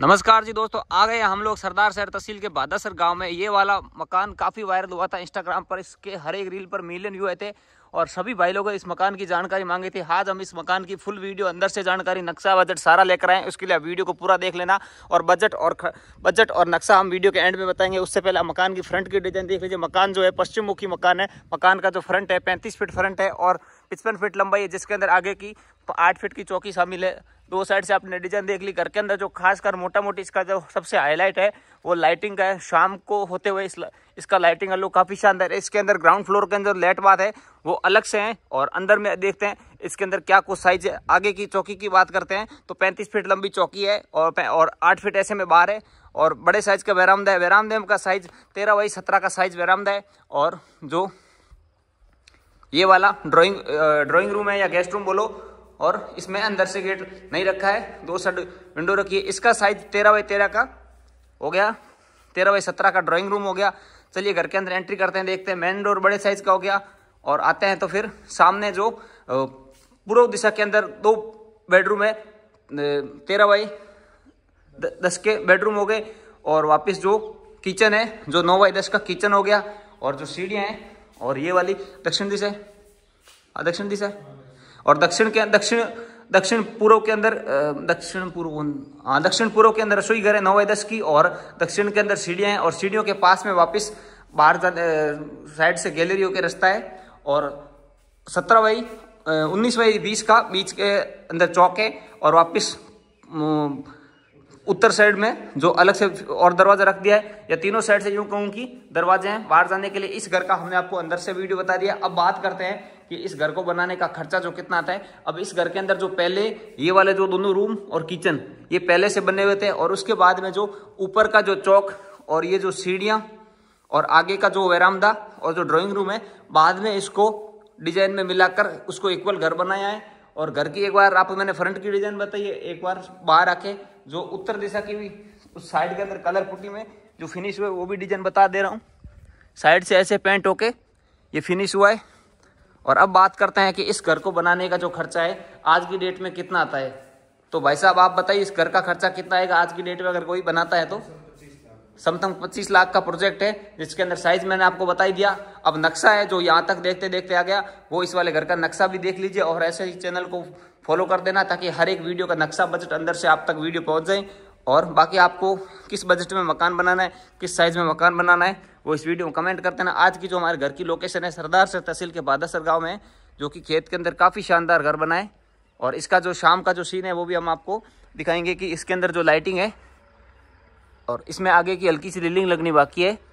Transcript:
नमस्कार जी दोस्तों आ गए हम लोग सरदार शहर तहसील के बादासर गांव में ये वाला मकान काफ़ी वायरल हुआ था इंस्टाग्राम पर इसके हर एक रील पर मिलियन व्यू आए थे और सभी भाई लोगों इस मकान की जानकारी मांगी थी आज हम इस मकान की फुल वीडियो अंदर से जानकारी नक्शा बजट सारा लेकर आए उसके लिए वीडियो को पूरा देख लेना और बजट और बजट और नक्शा हम वीडियो के एंड में बताएंगे उससे पहले मकान की फ्रंट की डिजाइन देख लीजिए मकान जो है पश्चिम मुखी मकान है मकान का जो फ्रंट है पैंतीस फीट फ्रंट है और पचपन फीट लंबाई है जिसके अंदर आगे की आठ फीट की चौकी शामिल है दो साइड से आपने डिजाइन देख ली घर के अंदर जो खासकर मोटा मोटी इसका जो सबसे हाईलाइट है वो लाइटिंग का है शाम को होते हुए इस, इसका लाइटिंग का लुक काफ़ी शानदार है इसके अंदर ग्राउंड फ्लोर के अंदर लेट बात है वो अलग से है और अंदर में देखते हैं इसके अंदर क्या कुछ साइज है आगे की चौकी की बात करते हैं तो पैंतीस फीट लंबी चौकी है और और आठ फीट ऐसे में बाहर है और बड़े साइज का वैरामदा है वैरामदा का साइज तेरह बाई सत्रह का साइज वैरामदा है और जो ये वाला ड्राइंग ड्राइंग रूम है या गेस्ट रूम बोलो और इसमें अंदर से गेट नहीं रखा है दो साइड विंडो रखी है इसका साइज तेरह बाई तेरह का हो गया तेरह बाई सत्रह का ड्राइंग रूम हो गया चलिए घर के अंदर एंट्री करते हैं देखते हैं मेन डोर बड़े साइज का हो गया और आते हैं तो फिर सामने जो पूर्व दिशा के अंदर दो बेडरूम है तेरह बाई दस के बेडरूम हो गए और वापस जो किचन है जो नौ बाई दस का किचन हो गया और जो सीढ़ियाँ हैं और ये वाली दक्षिण दिशा हाँ, दक्षिण दिशा और दक्षिण के दक्षिण दक्षिण पूर्व के अंदर दक्षिण पूर्व हाँ दक्षिण पूर्व के अंदर रसोई घर है नौ बाई दस की और दक्षिण के अंदर सीढ़ियाँ हैं और सीढ़ियों के पास में वापस बाहर साइड से गैलरियों के रास्ता है और सत्रह बाई उन्नीस बाई बीस का बीच के अंदर चौक है और वापस उत्तर साइड में जो अलग से और दरवाजा रख दिया है या तीनों साइड से यूं कहूँ कि दरवाजे हैं बाहर जाने के लिए इस घर का हमने आपको अंदर से वीडियो बता दिया अब बात करते हैं कि इस घर को बनाने का खर्चा जो कितना आता है अब इस घर के अंदर जो पहले ये वाले जो दोनों रूम और किचन ये पहले से बने हुए थे और उसके बाद में जो ऊपर का जो चौक और ये जो सीढ़ियाँ और आगे का जो वैरामदा और जो ड्राइंग रूम है बाद में इसको डिजाइन में मिलाकर उसको इक्वल घर बनाया है और घर की एक बार आपको मैंने फ्रंट की डिजाइन बताई है एक बार बाहर आके जो उत्तर दिशा की भी उस साइड के अंदर कलर पुट्टी में जो फिनिश हुआ है वो भी डिजाइन बता दे रहा हूँ साइड से ऐसे पेंट होके ये फिनिश हुआ है और अब बात करते हैं कि इस घर को बनाने का जो खर्चा है आज की डेट में कितना आता है तो भाई साहब आप बताइए इस घर का खर्चा कितना आएगा आज की डेट में अगर कोई बनाता है तो समथिंग 25 लाख का प्रोजेक्ट है जिसके अंदर साइज मैंने आपको बताई दिया अब नक्शा है जो यहाँ तक देखते देखते आ गया वो इस वाले घर का नक्शा भी देख लीजिए और ऐसे ही चैनल को फॉलो कर देना ताकि हर एक वीडियो का नक्शा बजट अंदर से आप तक वीडियो पहुँच जाए और बाकी आपको किस बजट में मकान बनाना है किस साइज़ में मकान बनाना है वो इस वीडियो में कमेंट कर देना आज की जो हमारे घर की लोकेशन है सरदार सर तहसील के बादासर गाँव में जो कि खेत के अंदर काफ़ी शानदार घर बनाए और इसका जो शाम का जो सीन है वो भी हम आपको दिखाएंगे कि इसके अंदर जो लाइटिंग है और इसमें आगे की हल्की सी रीलिंग लगनी बाकी है